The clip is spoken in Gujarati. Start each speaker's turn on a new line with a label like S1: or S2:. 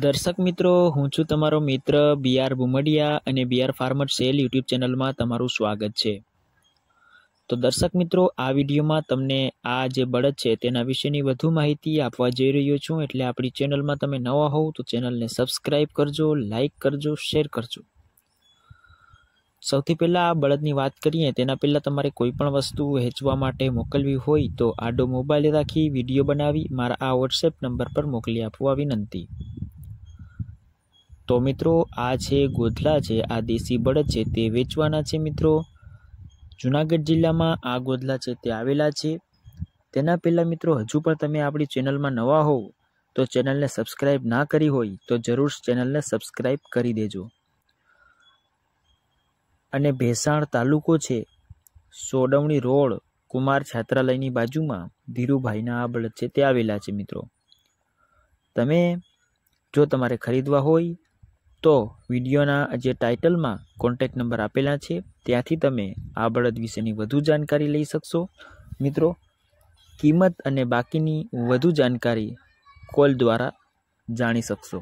S1: દર્શક મિત્રો હું છું તમારો મિત્ર બી આર બુમડિયા અને B R farmer cell YouTube ચેનલમાં તમારું સ્વાગત છે તો દર્શક મિત્રો આ વિડીયોમાં તમને આ જે બળદ છે તેના વિશેની વધુ માહિતી આપવા જઈ રહ્યો છું એટલે આપણી ચેનલમાં તમે નવા હોવ તો ચેનલને સબસ્ક્રાઈબ કરજો લાઇક કરજો શેર કરજો સૌથી પહેલાં આ બળદની વાત કરીએ તેના પહેલાં તમારે કોઈ પણ વસ્તુ વહેંચવા માટે મોકલવી હોય તો આડો મોબાઈલ રાખી વિડીયો બનાવી મારા આ વોટ્સએપ નંબર પર મોકલી આપવા વિનંતી તો મિત્રો આ છે ગોધલા છે આ દેશી બળદ છે તે વેચવાના છે મિત્રો જુનાગઢ જિલ્લામાં આ ગોધલા છે તે આવેલા છે તેના પહેલાં મિત્રો હજુ પણ તમે આપણી ચેનલમાં નવા હોવ તો ચેનલને સબસ્ક્રાઈબ ના કરી હોય તો જરૂર ચેનલને સબસ્ક્રાઈબ કરી દેજો અને ભેસાણ તાલુકો છે સોડવણી રોડ કુમાર છાત્રાલયની બાજુમાં ધીરુભાઈના આ બળદ છે તે આવેલા છે મિત્રો તમે જો તમારે ખરીદવા હોય તો વિડીયોના જે ટાઇટલમાં કોન્ટેક નંબર આપેલા છે ત્યાંથી તમે આ બળદ વિશેની વધુ જાણકારી લઈ શકશો મિત્રો કિંમત અને બાકીની વધુ જાણકારી કોલ દ્વારા જાણી શકશો